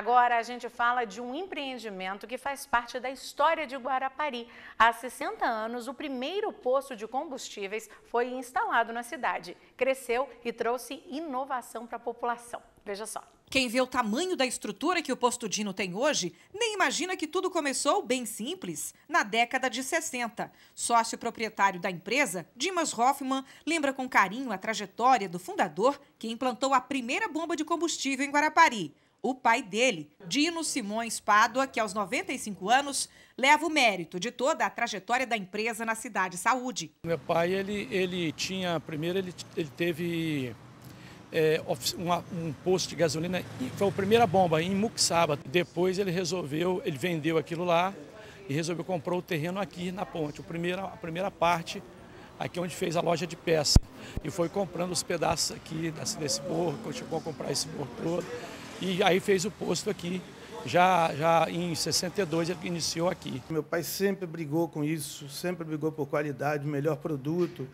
Agora a gente fala de um empreendimento que faz parte da história de Guarapari. Há 60 anos, o primeiro poço de combustíveis foi instalado na cidade. Cresceu e trouxe inovação para a população. Veja só. Quem vê o tamanho da estrutura que o Posto Dino tem hoje, nem imagina que tudo começou bem simples, na década de 60. Sócio proprietário da empresa, Dimas Hoffman lembra com carinho a trajetória do fundador que implantou a primeira bomba de combustível em Guarapari o pai dele, Dino Simões Pádua, que aos 95 anos leva o mérito de toda a trajetória da empresa na cidade saúde. Meu pai, ele, ele tinha, primeiro ele, ele teve é, um, um posto de gasolina, foi a primeira bomba em Muxaba. Depois ele resolveu, ele vendeu aquilo lá e resolveu comprar o terreno aqui na ponte, a primeira, a primeira parte aqui onde fez a loja de peça. E foi comprando os pedaços aqui desse, desse morro, chegou a comprar esse morro todo e aí fez o posto aqui. Já, já em 62 ele iniciou aqui. Meu pai sempre brigou com isso, sempre brigou por qualidade, melhor produto,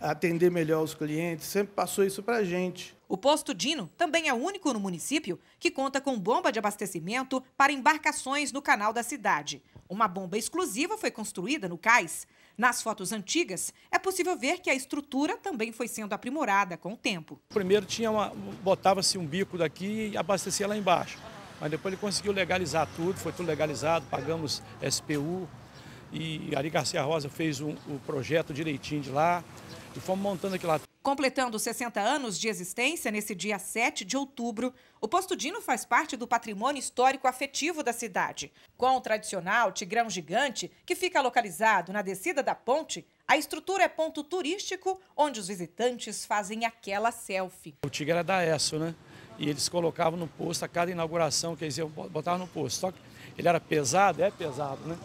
atender melhor os clientes, sempre passou isso para a gente. O posto Dino também é o único no município que conta com bomba de abastecimento para embarcações no canal da cidade. Uma bomba exclusiva foi construída no cais nas fotos antigas, é possível ver que a estrutura também foi sendo aprimorada com o tempo. Primeiro tinha uma, botava-se um bico daqui e abastecia lá embaixo. Mas depois ele conseguiu legalizar tudo, foi tudo legalizado, pagamos SPU e Ari Garcia Rosa fez um, o projeto direitinho de lá. E fomos montando aquilo lá. Completando 60 anos de existência, nesse dia 7 de outubro, o Posto Dino faz parte do patrimônio histórico afetivo da cidade. Com o tradicional Tigrão Gigante, que fica localizado na descida da ponte, a estrutura é ponto turístico onde os visitantes fazem aquela selfie. O tigre era da ESSO, né? E eles colocavam no posto a cada inauguração que eles iam botar no posto. Só que ele era pesado, é pesado, né?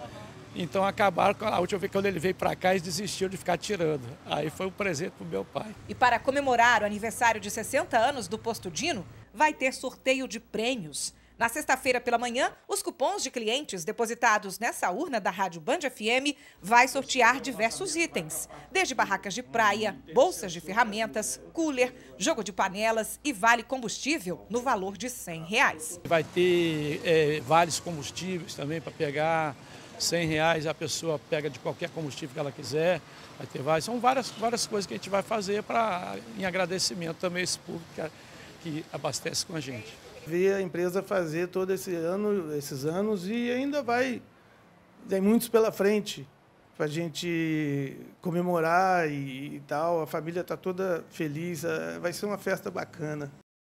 Então acabaram a última vez que ele veio para cá, eles desistiram de ficar tirando. Aí foi um presente para o meu pai. E para comemorar o aniversário de 60 anos do Posto Dino, vai ter sorteio de prêmios. Na sexta-feira pela manhã, os cupons de clientes depositados nessa urna da Rádio Band FM vai sortear diversos itens, desde barracas de praia, bolsas de ferramentas, cooler, jogo de panelas e vale combustível no valor de 100. Reais. Vai ter é, vales combustíveis também para pegar 100 reais a pessoa pega de qualquer combustível que ela quiser, vai ter várias. São várias, várias coisas que a gente vai fazer para, em agradecimento também a esse público que, que abastece com a gente. Ver a empresa fazer todo esse ano, esses anos e ainda vai, tem muitos pela frente para a gente comemorar e, e, tal. A família está toda feliz, é, vai ser uma festa bacana.